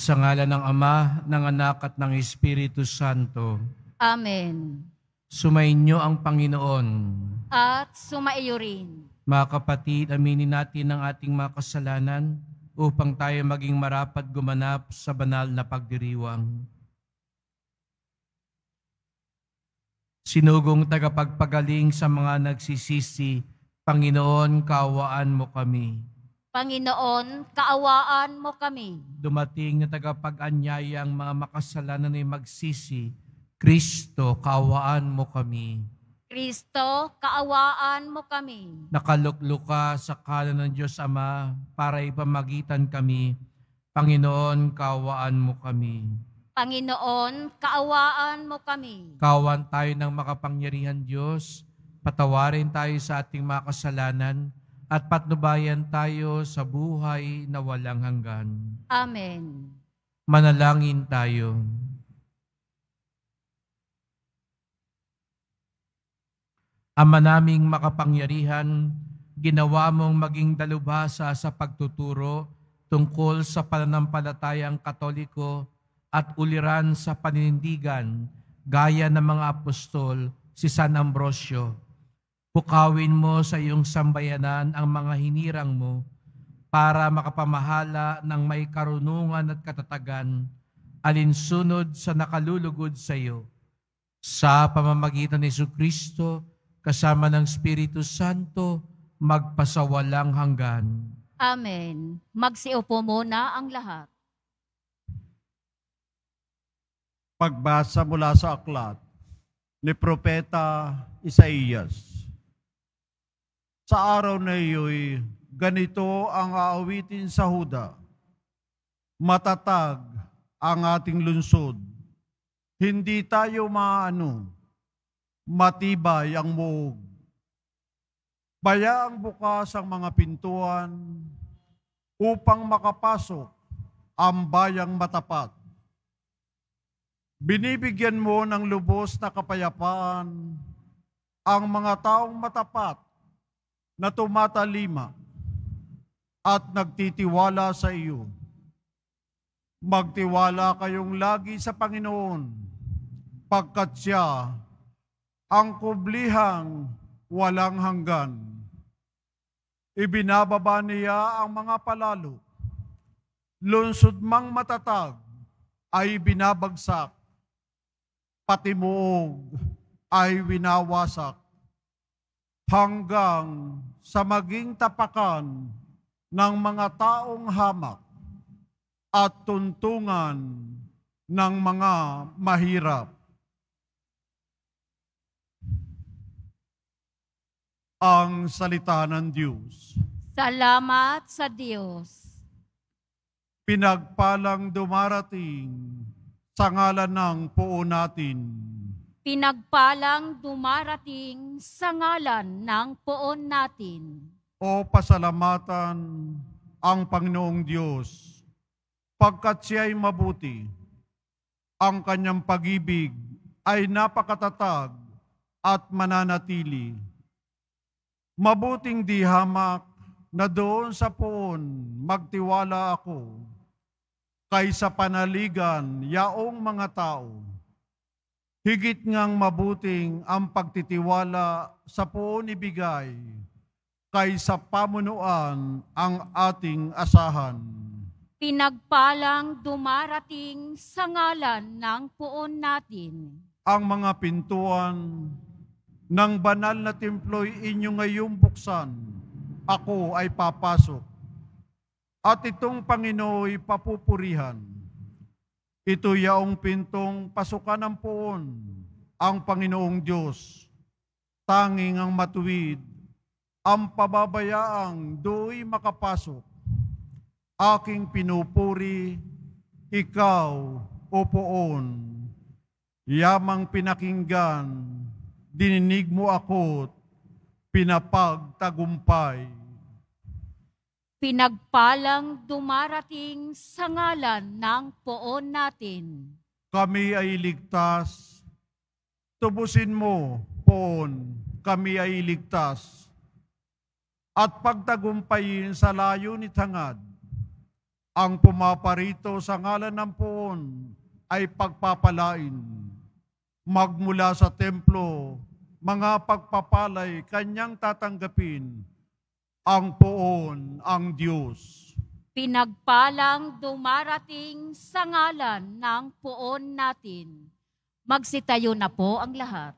Sa ngala ng Ama, ng Anak at ng Espiritu Santo. Amen. Sumainyo ang Panginoon. At sumaiyo rin. Mga kapatid, aminin natin ang ating mga kasalanan upang tayo maging marapat gumanap sa banal na pagdiriwang. Sinugong tagapagpagaling sa mga nagsisisi, Panginoon, kawaan mo kami. Panginoon, kaawaan mo kami. Dumating na tagapag-anyaya ang mga makasalanan ay magsisi. Kristo, kaawaan mo kami. Kristo, kaawaan mo kami. Nakalukluka sa kanan ng Diyos Ama para ipamagitan kami. Panginoon, kaawaan mo kami. Panginoon, kaawaan mo kami. Kaawaan tayo ng makapangyarihan Diyos. Patawarin tayo sa ating mga kasalanan at patnubayan tayo sa buhay na walang hanggan. Amen. Manalangin tayo. Ama naming makapangyarihan, ginawa mong maging dalubhasa sa pagtuturo tungkol sa pananampalatayang katoliko at uliran sa paninindigan gaya ng mga apostol si San Ambrosio Bukawin mo sa iyong sambayanan ang mga hinirang mo para makapamahala ng may karunungan at katatagan alinsunod sa nakalulugod sa iyo. Sa pamamagitan ni Kristo, kasama ng Espiritu Santo, magpasawalang hanggan. Amen. Magsiupo muna ang lahat. Pagbasa mula sa aklat ni Propeta Isaías. Sa araw na iyo'y ganito ang aawitin sa Huda. Matatag ang ating lungsod. Hindi tayo maano, matibay ang muog. Bayaang bukas ang mga pintuan upang makapasok ang bayang matapat. Binibigyan mo ng lubos na kapayapaan ang mga taong matapat na tumatalima at nagtitiwala sa iyo. Magtiwala kayong lagi sa Panginoon, pagkat siya ang kublihang walang hanggan. Ibinababa niya ang mga palalo, lunsod mang matatag ay binabagsak, patimuog ay winawasak, hanggang sa maging tapakan ng mga taong hamak at tuntungan ng mga mahirap. Ang salita ng Diyos. Salamat sa Diyos. Pinagpalang dumarating sa ngalan ng puo natin pinagpalang dumarating sa ngalan ng poon natin. O pasalamatan ang Panginoong Diyos, pagkat siya'y mabuti, ang kanyang pag-ibig ay napakatatag at mananatili. Mabuting di hamak na doon sa poon magtiwala ako, kaysa panaligan yaong mga tao Higit ngang mabuting ang pagtitiwala sa puon ibigay kaysa pamunuan ang ating asahan. Pinagpalang dumarating sa ngalan ng puon natin. Ang mga pintuan ng banal na templo inyo ngayong buksan, ako ay papasok. At itong Pangino'y papupurihan ito yaong pintong pasukan ng poon ang Panginoong Diyos. Tanging ang matuwid, ang pababayaang do'y makapasok. Aking pinupuri, ikaw o poon. Yamang pinakinggan, dininig mo ako't pinapagtagumpay pinagpalang dumarating sa ngalan ng poon natin. Kami ay ligtas. Tubusin mo, poon, kami ay ligtas. At pagtagumpayin sa layo ni tangad, ang pumaparito sa ngalan ng poon ay pagpapalain. Magmula sa templo, mga pagpapalay kanyang tatanggapin ang poon ang Diyos. Pinagpalang dumarating sa ngalan ng poon natin. Magsitayo na po ang lahat.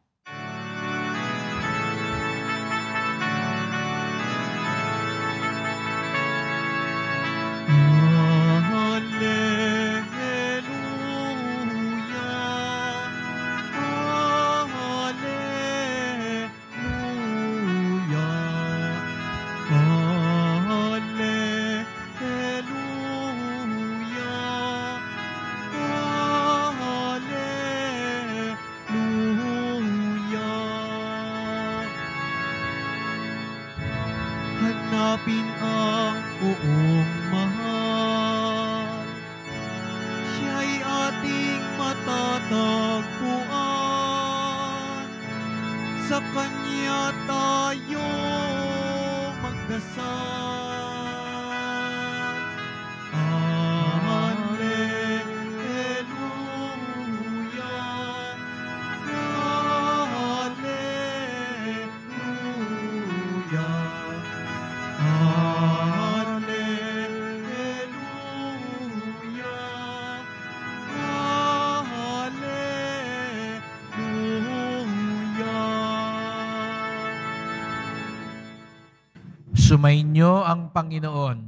Sumainyo ang Panginoon.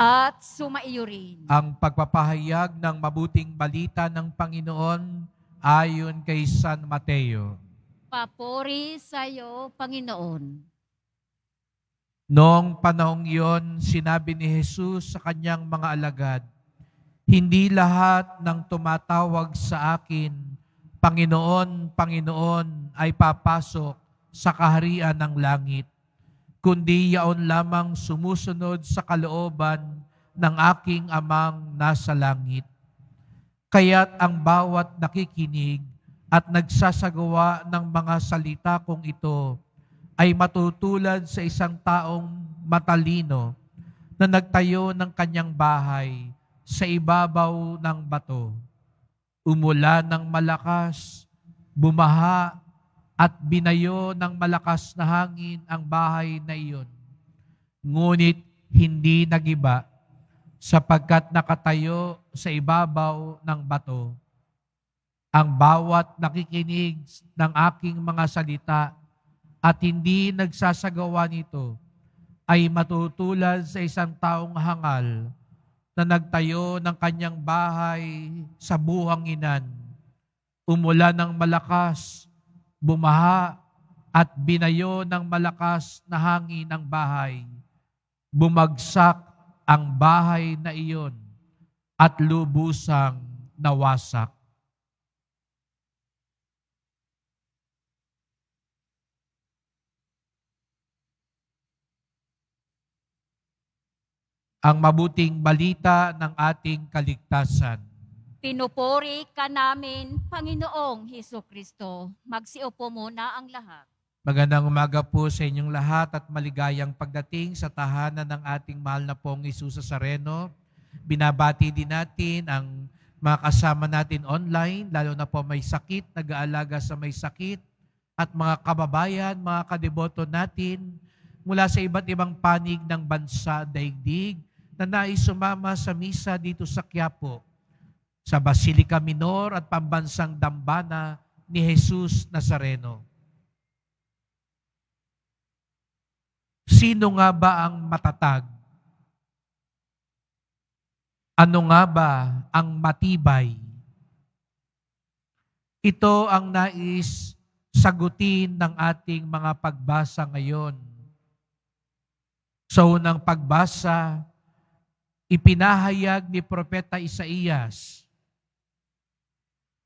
At sumaiyo rin. Ang pagpapahayag ng mabuting balita ng Panginoon ayon kay San Mateo. Papuri sa iyo, Panginoon. Noong panahong iyon, sinabi ni Jesus sa kanyang mga alagad, Hindi lahat ng tumatawag sa akin, Panginoon, Panginoon, ay papasok sa kaharian ng langit kundi yaon lamang sumusunod sa kalooban ng aking amang nasa langit. Kaya't ang bawat nakikinig at nagsasagawa ng mga salita kong ito ay matutulad sa isang taong matalino na nagtayo ng kanyang bahay sa ibabaw ng bato. Umula ng malakas, bumaha at binayo ng malakas na hangin ang bahay na iyon. Ngunit hindi nagiba sapagkat nakatayo sa ibabaw ng bato. Ang bawat nakikinig ng aking mga salita at hindi nagsasagawa nito ay matutulad sa isang taong hangal na nagtayo ng kanyang bahay sa buhanginan. Umulan ng malakas bumaha at binayo ng malakas na hangin ang bahay. Bumagsak ang bahay na iyon at lubusang nawasak. ang mabuting balita ng ating kaligtasan. Pinupuri ka namin, Panginoong Heso Kristo. Magsiupo muna ang lahat. Magandang umaga po sa inyong lahat at maligayang pagdating sa tahanan ng ating mahal na pong Isus sa Sareno. Binabati din natin ang mga kasama natin online, lalo na po may sakit, nag-aalaga sa may sakit, at mga kababayan, mga kadeboto natin mula sa iba't ibang panig ng bansa, daigdig, na naisumama sa misa dito sa Quiapo sa Basilica Minor at pambansang Dambana ni Jesus Nazareno. Sino nga ba ang matatag? Ano nga ba ang matibay? Ito ang nais sagutin ng ating mga pagbasa ngayon. Sa unang pagbasa, ipinahayag ni Propeta Isaías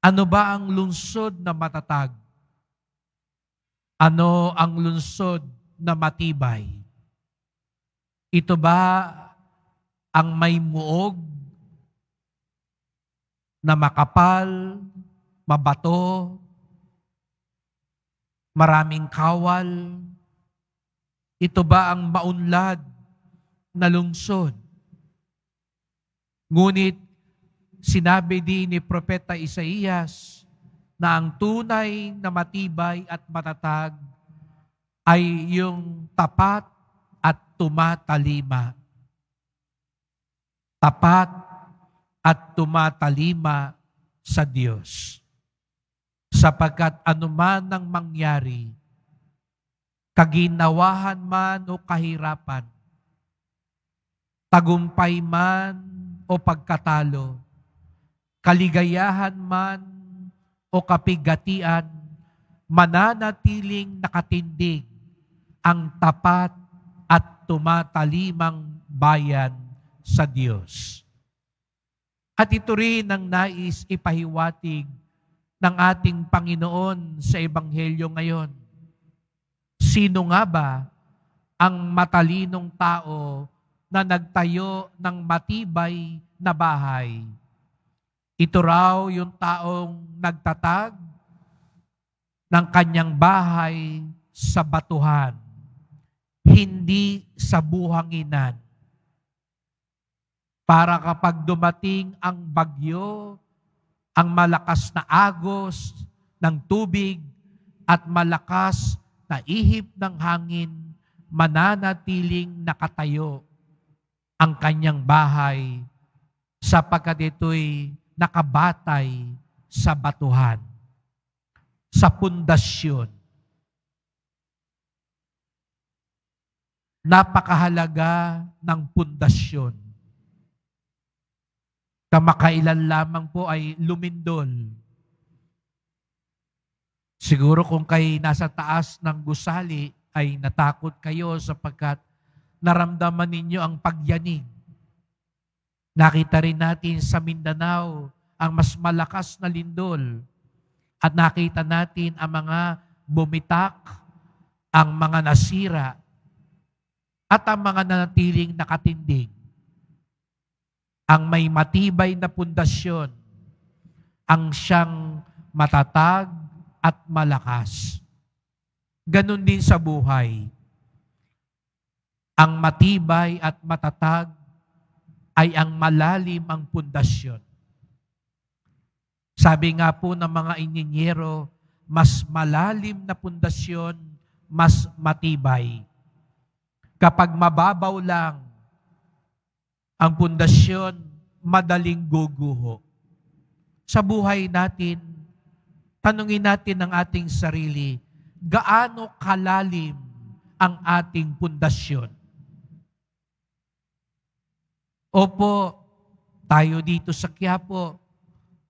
ano ba ang lungsod na matatag? Ano ang lungsod na matibay? Ito ba ang may muog na makapal, mabato, maraming kawal? Ito ba ang maunlad na lungsod? Ngunit Sinabi din ni Propeta Isaías na ang tunay na matibay at matatag ay yung tapat at tumatalima. Tapat at tumatalima sa Diyos. Sapagkat anuman ang mangyari, kaginawahan man o kahirapan, tagumpay man o pagkatalo, kaligayahan man o kapigatian, mananatiling nakatindig ang tapat at tumatalimang bayan sa Diyos. At ito rin ang nais ipahiwatig ng ating Panginoon sa Ebanghelyo ngayon. Sino nga ba ang matalinong tao na nagtayo ng matibay na bahay ito raw yung taong nagtatag ng kanyang bahay sa batuhan, hindi sa buhanginan. Para kapag dumating ang bagyo, ang malakas na agos ng tubig at malakas na ihip ng hangin, mananatiling nakatayo ang kanyang bahay sapagkat ito'y nakabatay sa batuhan, sa pundasyon. Napakahalaga ng pundasyon. Kamakailan lamang po ay lumindol. Siguro kung kayo nasa taas ng gusali ay natakot kayo sapagkat naramdaman ninyo ang pagyanig Nakita rin natin sa Mindanao ang mas malakas na lindol at nakita natin ang mga bumitak, ang mga nasira, at ang mga nanatiling nakatinding. Ang may matibay na pundasyon, ang siyang matatag at malakas. Ganon din sa buhay. Ang matibay at matatag ay ang malalim ang pundasyon. Sabi nga po ng mga inyinyero, mas malalim na pundasyon, mas matibay. Kapag mababaw lang ang pundasyon, madaling guguho. Sa buhay natin, tanungin natin ang ating sarili, gaano kalalim ang ating pundasyon? Opo, tayo dito sa Quiapo,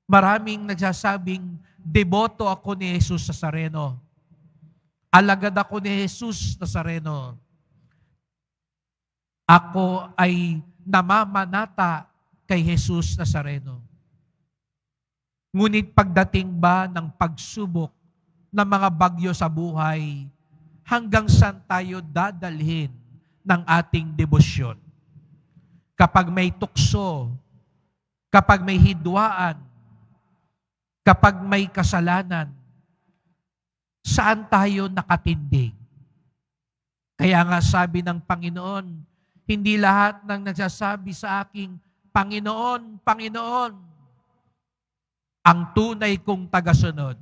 maraming nagsasabing, deboto ako ni Jesus sa Sareno. Alagad ako ni Jesus na Sareno. Ako ay namamanata kay Jesus na Sareno. Ngunit pagdating ba ng pagsubok ng mga bagyo sa buhay, hanggang saan tayo dadalhin ng ating debosyon? kapag may tukso, kapag may hidwaan, kapag may kasalanan, saan tayo nakatindig? Kaya nga sabi ng Panginoon, hindi lahat ng nagsasabi sa aking Panginoon, Panginoon, ang tunay kong tagasunod.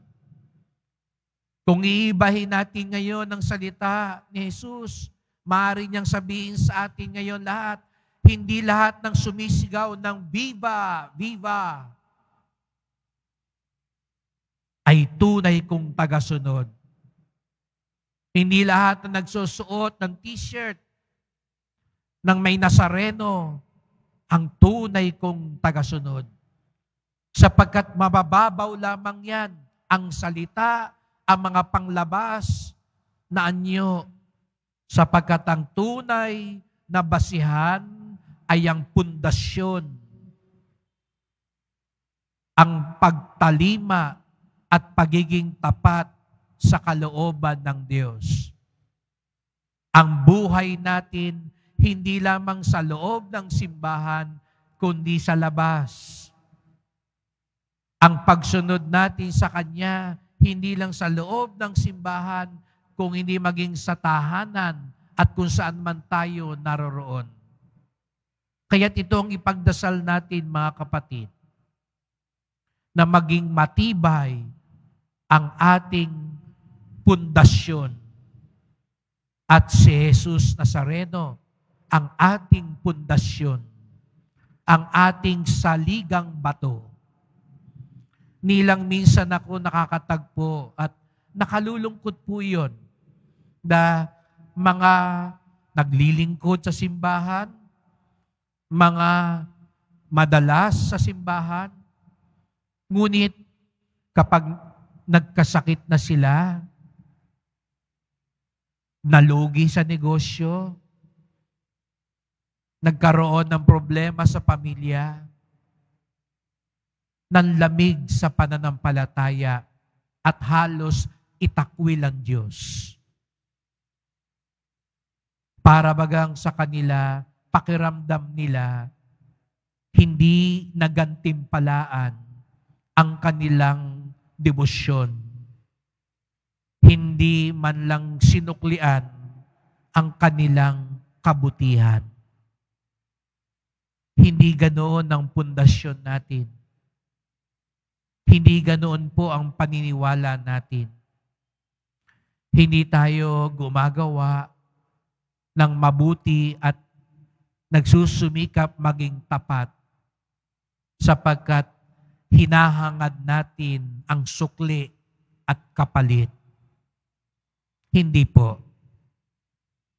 Kung iibahin natin ngayon ang salita ni Jesus, maaari niyang sabihin sa atin ngayon lahat, hindi lahat ng sumisigaw ng Viva, Viva ay tunay kong tagasunod. Hindi lahat na nagsusuot ng t-shirt ng may Nasareno ang tunay kong tagasunod. Sapagkat mabababaw lamang yan ang salita, ang mga panglabas na anyo. Sapagkat ang tunay na basihan ay ang pundasyon, ang pagtalima at pagiging tapat sa kalooban ng Diyos. Ang buhay natin hindi lamang sa loob ng simbahan, kundi sa labas. Ang pagsunod natin sa Kanya, hindi lang sa loob ng simbahan, kung hindi maging sa tahanan at kung saan man tayo naroroon. Kaya ito ang ipagdasal natin mga kapatid na maging matibay ang ating pundasyon. At si Jesus Nazareno ang ating pundasyon, ang ating saligang bato. Nilang minsan ako nakakatagpo at nakalulungkot po yun na mga naglilingkod sa simbahan, mga madalas sa simbahan, ngunit kapag nagkasakit na sila, nalugi sa negosyo, nagkaroon ng problema sa pamilya, nanlamig sa pananampalataya at halos itakwil ang Diyos. Para bagang sa kanila, pakiramdam nila hindi nagantimpalaan ang kanilang debosyon. Hindi man lang sinuklian ang kanilang kabutihan. Hindi ganoon ang pundasyon natin. Hindi ganoon po ang paniniwala natin. Hindi tayo gumagawa ng mabuti at nagsusumikap maging tapat sapagkat hinahangad natin ang sukli at kapalit. Hindi po.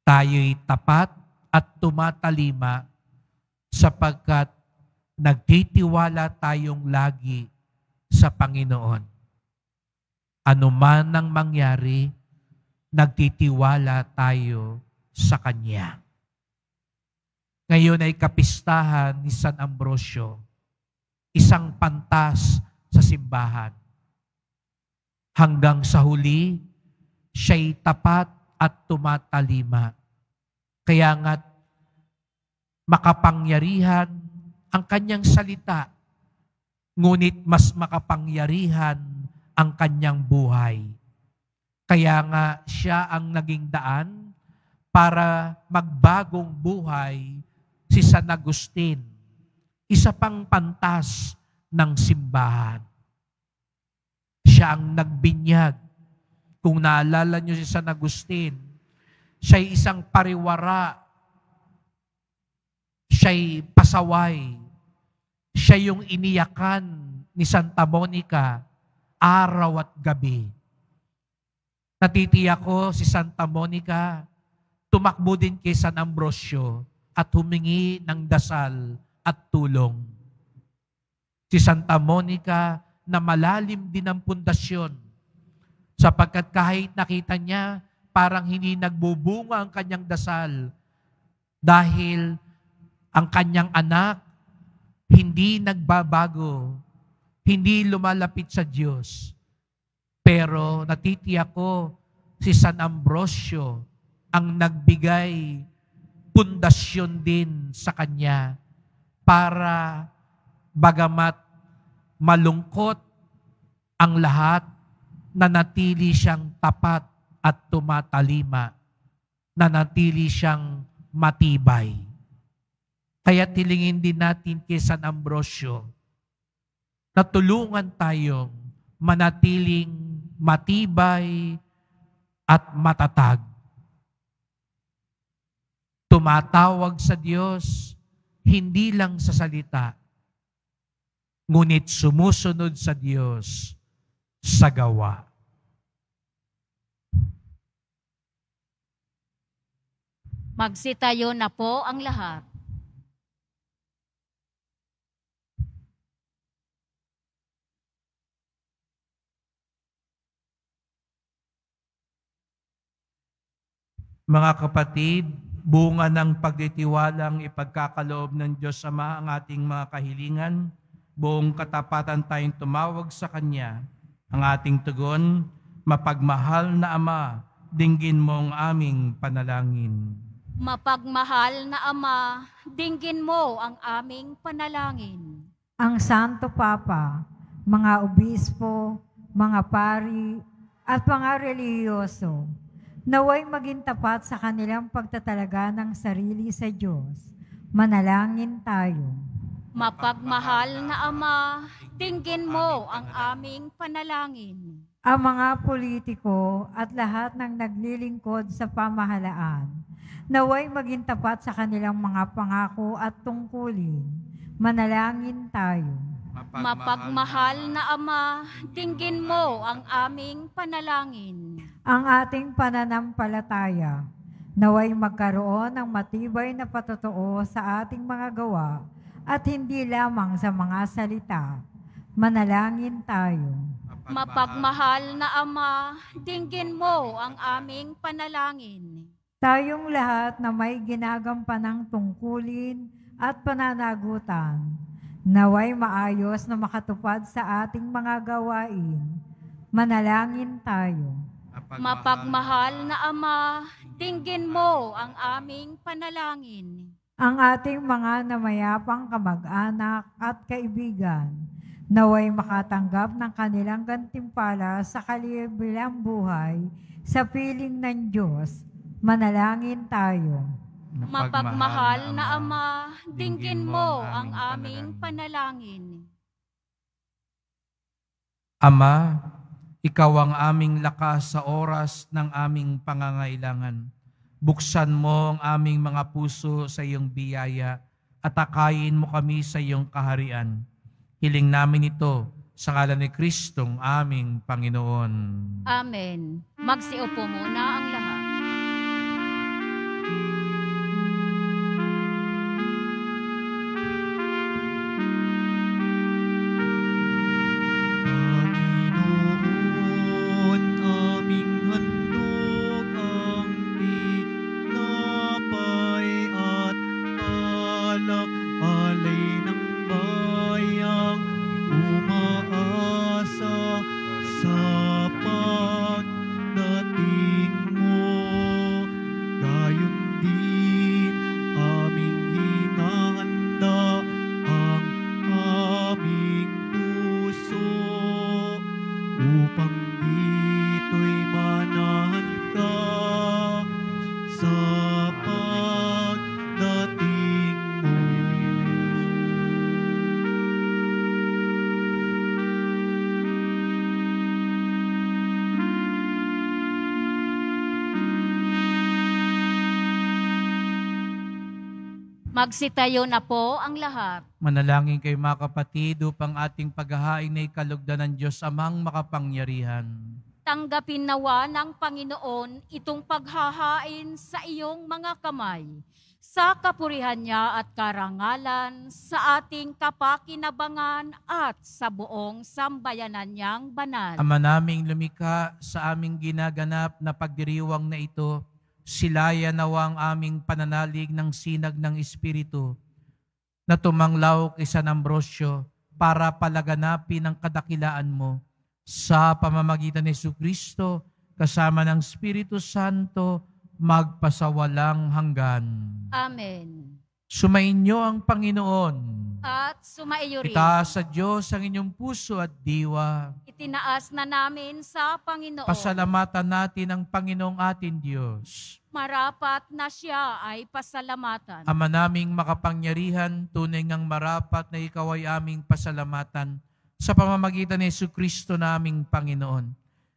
Tayo'y tapat at tumatalima sapagkat nagtitiwala tayong lagi sa Panginoon. Ano man ang mangyari, nagtitiwala tayo sa Kanya. Ngayon ay kapistahan ni San Ambrosio, isang pantas sa simbahan. Hanggang sa huli, siya'y tapat at tumatalima. Kaya nga't makapangyarihan ang kanyang salita, ngunit mas makapangyarihan ang kanyang buhay. Kaya nga siya ang naging daan para magbagong buhay si San Agustin, isa pang pantas ng simbahan. Siya ang nagbinyag. Kung naalala niyo si San Agustin, siya'y isang pariwara. Siya'y pasaway. Siya yung iniyakan ni Santa Monica araw at gabi. Natitiyak ko si Santa Monica, tumakbo din kay San Ambrosio at humingi ng dasal at tulong. Si Santa Monica na malalim din ang pundasyon sapagkat kahit nakita niya parang hindi nagbubunga ang kanyang dasal dahil ang kanyang anak hindi nagbabago, hindi lumalapit sa Diyos. Pero natitiyak ko si San Ambrosio ang nagbigay pundasyon din sa Kanya para bagamat malungkot ang lahat, nanatili siyang tapat at tumatalima, nanatili siyang matibay. Kaya tilingin din natin kay San Ambrosio na tulungan tayong manatiling matibay at matatag tumatawag sa Diyos, hindi lang sa salita, ngunit sumusunod sa Diyos sa gawa. Magsitayo na po ang lahat. Mga kapatid, bunga ng pagtitiwalang ipagkakaloob ng Diyos Ama ang ating mga kahilingan, buong katapatan tayong tumawag sa Kanya, ang ating tugon, mapagmahal na Ama, dinggin mo ang aming panalangin. Mapagmahal na Ama, dinggin mo ang aming panalangin. Ang Santo Papa, mga obispo, mga pari, at pangareliyoso, naway maging tapat sa kanilang pagtatalaga ng sarili sa Diyos. Manalangin tayo. Mapagmahal na Ama, tinggin mo ang aming panalangin. Ang mga politiko at lahat ng naglilingkod sa pamahalaan, naway maging tapat sa kanilang mga pangako at tungkulin. Manalangin tayo. Mapagmahal na Ama, tinggin mo ang aming panalangin ang ating pananampalataya. Naway magkaroon ng matibay na patotoo sa ating mga gawa at hindi lamang sa mga salita. Manalangin tayo. Mapagmahal na Ama, dinggin mo ang aming panalangin. Tayong lahat na may ginagampanang tungkulin at pananagutan, naway maayos na makatupad sa ating mga gawain, manalangin tayo. Mapagmahal na Ama, dinggin mo ang aming panalangin. Ang ating mga namayapang kamag-anak at kaibigan, naway makatanggap ng kanilang gantimpala sa kalibilang buhay sa piling ng Diyos, manalangin tayo. Mapagmahal na Ama, dinggin mo ang aming panalangin. Ama, ikaw ang aming lakas sa oras ng aming pangangailangan. Buksan mo ang aming mga puso sa iyong biyaya at akayin mo kami sa iyong kaharian. Hiling namin ito sa ngalan ni Kristong aming Panginoon. Amen. Magsiupo muna ang lahat. Magsitayo na po ang lahat. Manalangin kayo mga kapatid upang ating paghahain na ikalugdan ng Diyos amang makapangyarihan. Tanggapin nawa ng Panginoon itong paghahain sa iyong mga kamay sa kapurihan niya at karangalan sa ating kapakinabangan at sa buong sambayanan niyang banal. Ama naming lumika sa aming ginaganap na pagdiriwang na ito, Silaya nawa ang aming pananalig ng sinag ng Espiritu na tumanglaw kay ng Ambrosio para palaganapin ang kadakilaan mo sa pamamagitan ni Yesu Kristo kasama ng Espiritu Santo magpasawalang hanggan. Amen. Sumainyo ang Panginoon. At sumaiyo rin. Itaas sa Diyos ang inyong puso at diwa. Itinaas na namin sa Panginoon. Pasalamatan natin ang Panginoong ating Diyos marapat na siya ay pasalamatan. Ama naming makapangyarihan, tunay ngang marapat na ikaw ay aming pasalamatan sa pamamagitan ni Yesu Kristo naming Panginoon.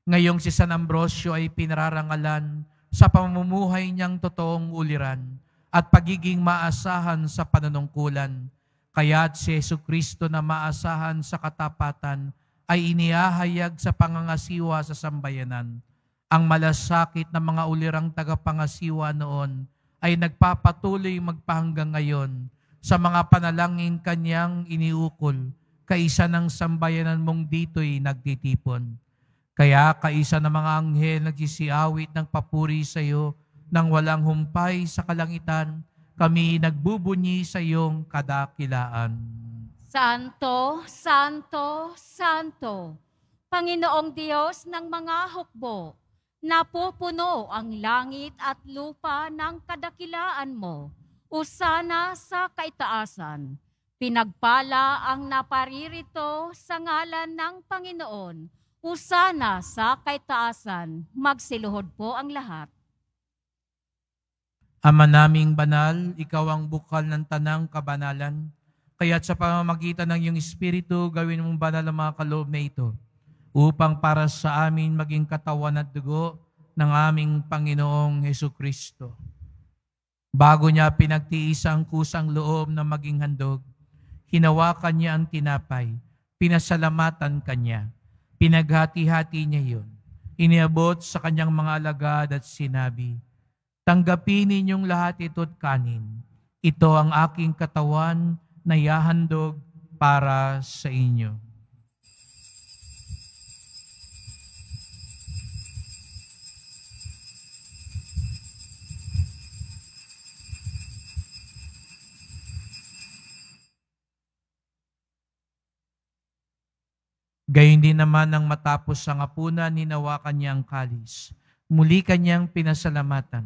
Ngayong si San Ambrosio ay pinararangalan sa pamumuhay niyang totoong uliran at pagiging maasahan sa panunungkulan. Kaya't si Yesu Kristo na maasahan sa katapatan ay inihahayag sa pangangasiwa sa sambayanan ang malasakit ng mga ulirang tagapangasiwa noon ay nagpapatuloy magpahanggang ngayon sa mga panalangin kanyang iniukol, kaisa ng sambayanan mong dito'y nagtitipon. Kaya kaisa ng mga anghel nagsisiawit ng papuri sa iyo nang walang humpay sa kalangitan, kami nagbubunyi sa iyong kadakilaan. Santo, Santo, Santo, Panginoong Diyos ng mga hukbo, Napupuno ang langit at lupa ng kadakilaan mo, o sana sa kaitaasan. Pinagpala ang naparirito sa ngalan ng Panginoon, o sana sa kaitaasan. Magsiluhod po ang lahat. Ama naming banal, ikaw ang bukal ng tanang kabanalan, kaya't sa pamamagitan ng iyong Espiritu, gawin mong banal ang mga kaloob na ito upang para sa amin maging katawan at dugo ng aming Panginoong Heso Kristo. Bago niya pinagtiisa ang kusang loob na maging handog, hinawakan niya ang tinapay, pinasalamatan kanya, pinaghati-hati niya yun, iniabot sa kanyang mga alagad at sinabi, Tanggapin ninyong lahat ito't kanin. Ito ang aking katawan na yahandog para sa inyo. Gayon din naman nang matapos ang apunan, ninawakan niya ang kalis. Muli kanyang pinasalamatan.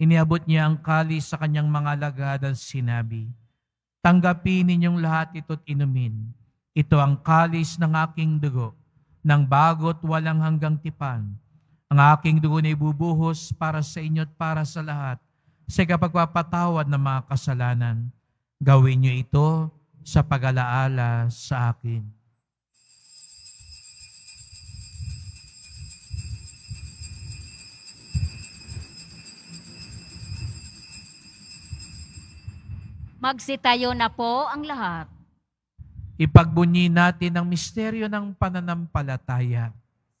Iniabot niya ang kalis sa kanyang mga lagad at sinabi, Tanggapin ninyong lahat ito't inumin. Ito ang kalis ng aking dugo, ng bagot walang hanggang tipan. Ang aking dugo na ibubuhos para sa inyo at para sa lahat, sa kapagpapatawad ng mga kasalanan. Gawin niyo ito sa pag-alaala sa akin. Magsitayo na po ang lahat. Ipagbunyi natin ang misteryo ng pananampalataya.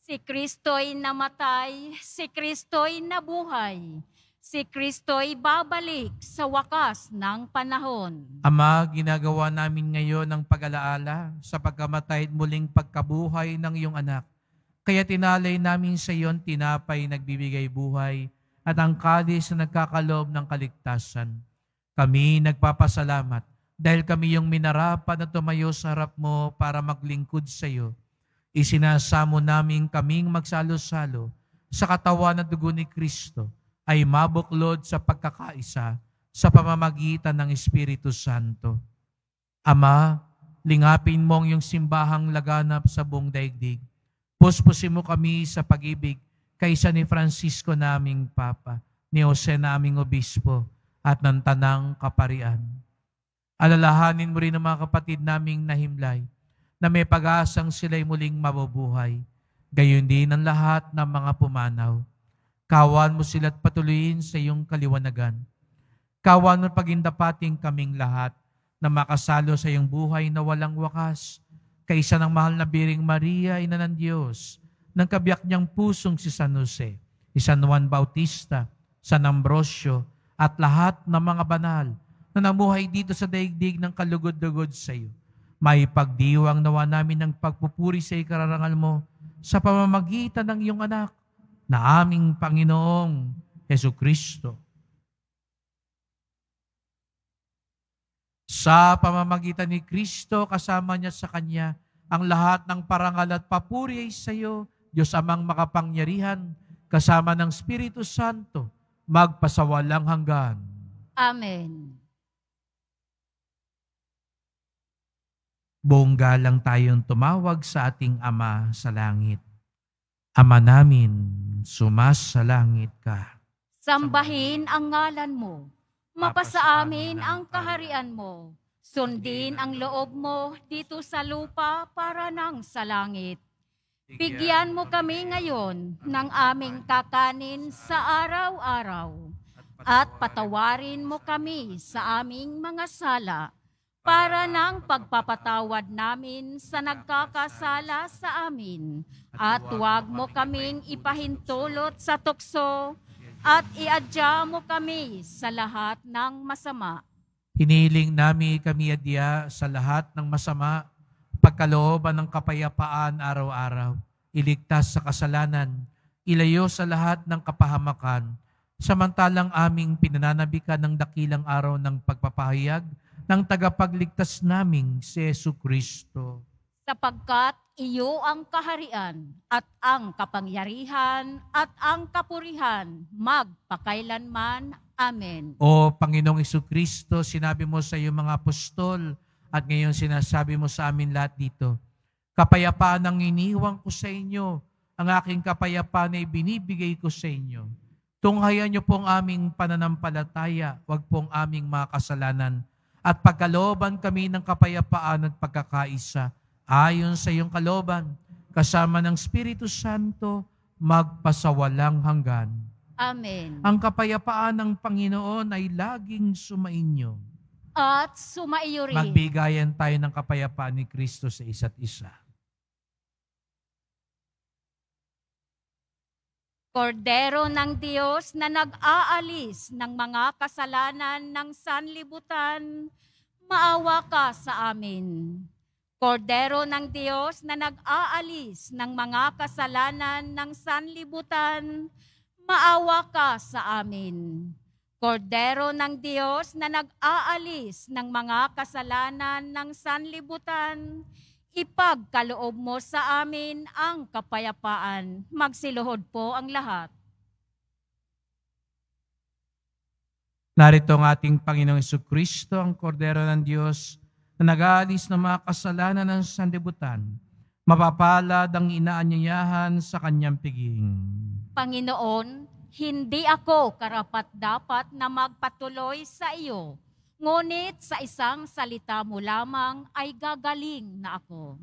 Si Kristo'y namatay, si Kristo'y nabuhay, si Kristo'y babalik sa wakas ng panahon. Ama, ginagawa namin ngayon ang pag-alaala sa pagkamatay at muling pagkabuhay ng iyong anak. Kaya tinalay namin sa iyon tinapay nagbibigay buhay at ang kalis na nagkakalob ng kaligtasan kami nagpapasalamat dahil kami yung minarapan na tumayo sa harap mo para maglingkod sa iyo. Isinasamo namin kaming magsalo-salo sa katawan at dugo ni Kristo ay mabuklod sa pagkakaisa sa pamamagitan ng Espiritu Santo. Ama, lingapin mo ang iyong simbahang laganap sa buong daigdig. Puspusin mo kami sa pag-ibig kaysa ni Francisco naming Papa, ni Jose naming Obispo, at ng tanang kaparian. Alalahanin mo rin ang mga kapatid naming nahimlay na may pag-asang sila'y muling mabubuhay. Gayon din ang lahat ng mga pumanaw. Kawan mo sila't patuloyin sa iyong kaliwanagan. Kawan mo pagindapating kaming lahat na makasalo sa iyong buhay na walang wakas kaysa ng mahal na Biring Maria, Ina ng Diyos, ng kabiyak niyang pusong si San Jose, si San Juan Bautista, San Ambrosio, at lahat ng mga banal na namuhay dito sa daigdig ng kalugod-lugod sa iyo. May pagdiwang nawa namin ng pagpupuri sa ikararangal mo sa pamamagitan ng iyong anak na aming Panginoong Heso Kristo. Sa pamamagitan ni Kristo, kasama niya sa Kanya, ang lahat ng parangal at papuri ay sa iyo, Diyos amang makapangyarihan, kasama ng Espiritu Santo, magpasawalang hanggan. Amen. Bongga lang tayong tumawag sa ating Ama sa langit. Ama namin, sumas sa langit ka. Sambahin ang ngalan mo. Mapasa amin ang kaharian mo. Sundin ang loob mo dito sa lupa para nang sa langit. Bigyan mo kami ngayon ng aming kakanin sa araw-araw at patawarin mo kami sa aming mga sala para ng pagpapatawad namin sa nagkakasala sa amin at huwag mo kaming ipahintulot sa tukso at iadya mo kami sa lahat ng masama. Hiniling namin kami adya sa lahat ng masama pagkalooban ng kapayapaan araw-araw, iligtas sa kasalanan, ilayo sa lahat ng kapahamakan, samantalang aming pinananabikan ng dakilang araw ng pagpapahayag ng tagapagligtas naming si Yesu Kristo. Sapagkat iyo ang kaharian at ang kapangyarihan at ang kapurihan magpakailanman. Amen. O Panginoong Kristo, sinabi mo sa iyong mga apostol, at ngayon sinasabi mo sa amin lahat dito, kapayapaan ang iniwang ko sa inyo, ang aking kapayapaan ay binibigay ko sa inyo. Tunghayan niyo po ang aming pananampalataya, wag po ang aming mga kasalanan, at pagkalooban kami ng kapayapaan at pagkakaisa, ayon sa iyong kalooban, kasama ng Espiritu Santo, magpasawalang hanggan. Amen. Ang kapayapaan ng Panginoon ay laging sumainyo at sumaiyo rin. Magbigayan tayo ng kapayapaan ni Kristo sa isa't isa. Kordero ng Diyos na nag-aalis ng mga kasalanan ng sanlibutan, maawa ka sa amin. Kordero ng Diyos na nag-aalis ng mga kasalanan ng sanlibutan, maawa ka sa amin. Kordero ng Diyos na nag-aalis ng mga kasalanan ng sanlibutan, ipagkaloob mo sa amin ang kapayapaan. Magsiluhod po ang lahat. Narito ang ating Panginoong Kristo, ang Kordero ng Diyos, na nag-aalis ng mga kasalanan ng sanlibutan. Mapapalad ang inaanyayahan sa kanyang piging. Panginoon, hindi ako karapat-dapat na magpatuloy sa iyo, ngunit sa isang salita mo lamang ay gagaling na ako.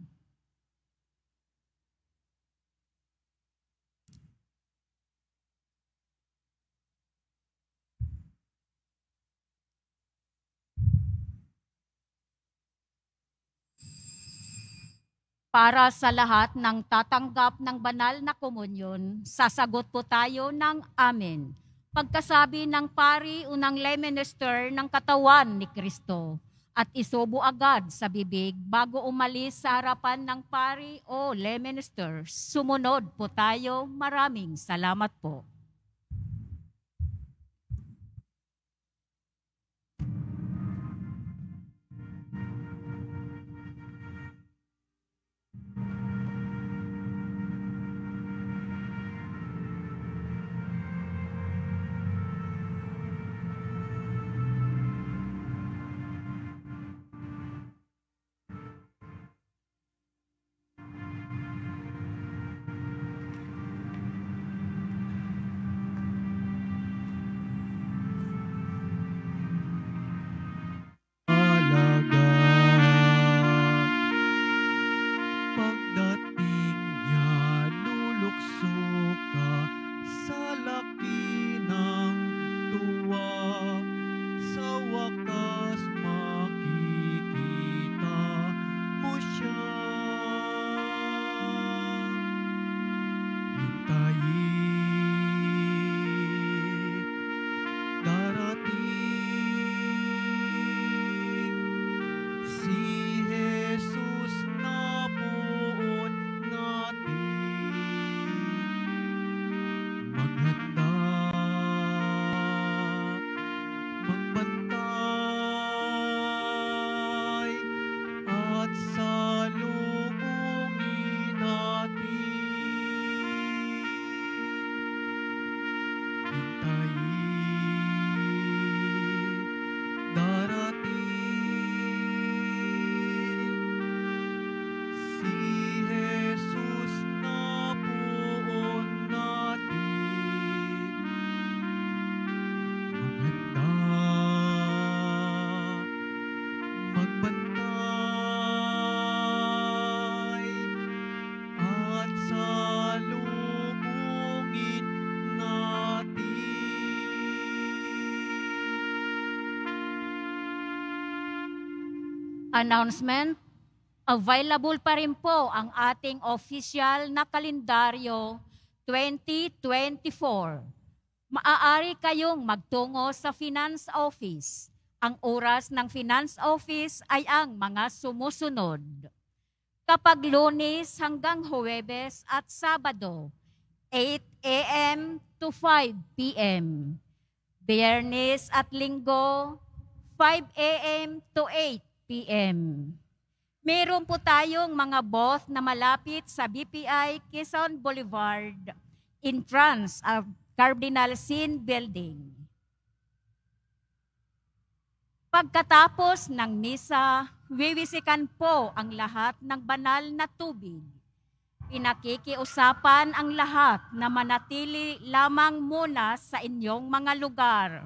para sa lahat ng tatanggap ng banal na komunyon, sasagot po tayo ng Amen. Pagkasabi ng pari unang leminister ng katawan ni Kristo at isubo agad sa bibig bago umalis sa harapan ng pari o leminister. Sumunod po tayo. Maraming salamat po. announcement, available pa rin po ang ating official na kalendaryo 2024. Maaari kayong magtungo sa Finance Office. Ang oras ng Finance Office ay ang mga sumusunod. Kapag lunes hanggang Huwebes at Sabado, 8 a.m. to 5 p.m. Biyernes at Linggo, 5 a.m. to 8 p.m. Meron po tayong mga booth na malapit sa BPI Quezon Boulevard entrance of Cardinal Sin Building. Pagkatapos ng misa, wiwisikan po ang lahat ng banal na tubig. Pinakikiusapan ang lahat na manatili lamang muna sa inyong mga lugar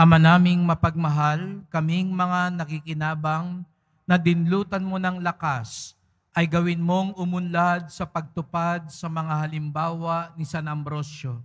Ama naming mapagmahal, kaming mga nakikinabang na dinlutan mo ng lakas ay gawin mong umunlad sa pagtupad sa mga halimbawa ni San Ambrosio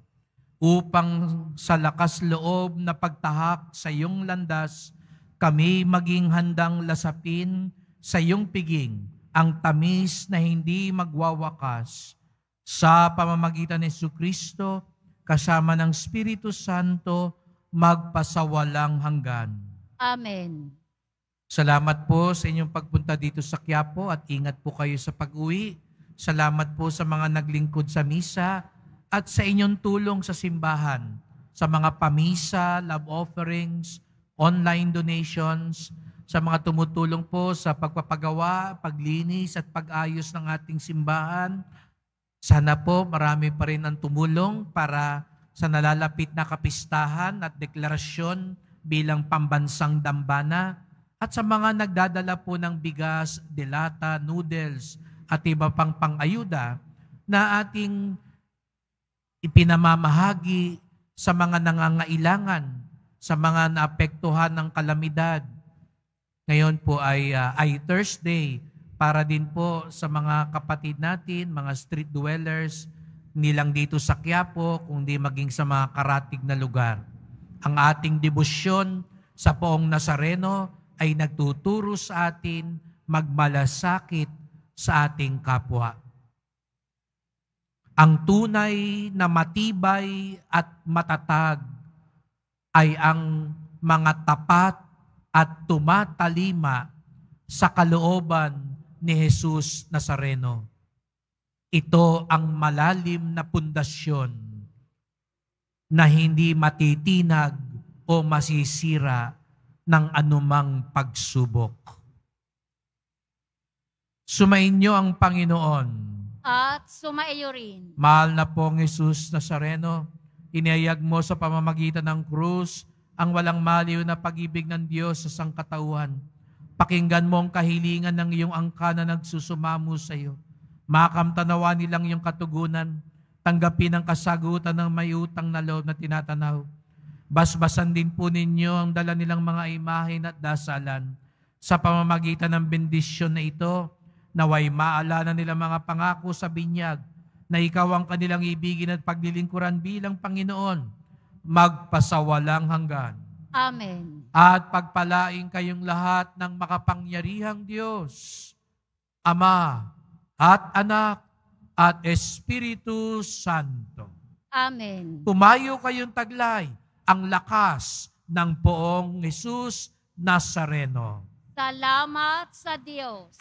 upang sa lakas loob na pagtahak sa iyong landas, kami maging handang lasapin sa iyong piging ang tamis na hindi magwawakas sa pamamagitan ni Kristo kasama ng Espiritu Santo magpasawalang hanggan. Amen. Salamat po sa inyong pagpunta dito sa Quiapo at ingat po kayo sa pag-uwi. Salamat po sa mga naglingkod sa misa at sa inyong tulong sa simbahan, sa mga pamisa, love offerings, online donations, sa mga tumutulong po sa pagpapagawa, paglinis at pag-ayos ng ating simbahan. Sana po marami pa rin ang tumulong para sa nalalapit na kapistahan at deklarasyon bilang pambansang dambana at sa mga nagdadala po ng bigas, dilata, noodles at iba pang pangayuda na ating ipinamamahagi sa mga nangangailangan, sa mga naapektuhan ng kalamidad. Ngayon po ay uh, ay Thursday para din po sa mga kapatid natin, mga street dwellers, nilang dito sa Quiapo, kundi maging sa mga karatig na lugar. Ang ating debosyon sa poong Nazareno ay nagtuturo sa atin magmalasakit sa ating kapwa. Ang tunay na matibay at matatag ay ang mga tapat at tumatalima sa kalooban ni Jesus Nazareno ito ang malalim na pundasyon na hindi matitinag o masisira ng anumang pagsubok. Sumayin ang Panginoon. At sumaiyo rin. Mahal na pong Jesus Nazareno, inayag mo sa pamamagitan ng krus ang walang maliw na pag-ibig ng Diyos sa sangkatauhan. Pakinggan mo ang kahilingan ng iyong angka na nagsusumamo sa iyo makamtanawa nilang yung katugunan, tanggapin ang kasagutan ng may utang na loob na tinatanaw. Basbasan din po ninyo ang dala nilang mga imahin at dasalan sa pamamagitan ng bendisyon na ito naway maalala nila mga pangako sa binyag na ikaw ang kanilang ibigin at paglilingkuran bilang Panginoon, magpasawalang hanggan. Amen. At pagpalain kayong lahat ng makapangyarihang Diyos, Ama, at anak, at Espiritu Santo. Amen. Pumayo kayong taglay ang lakas ng poong Jesus Nazareno. Salamat sa Diyos.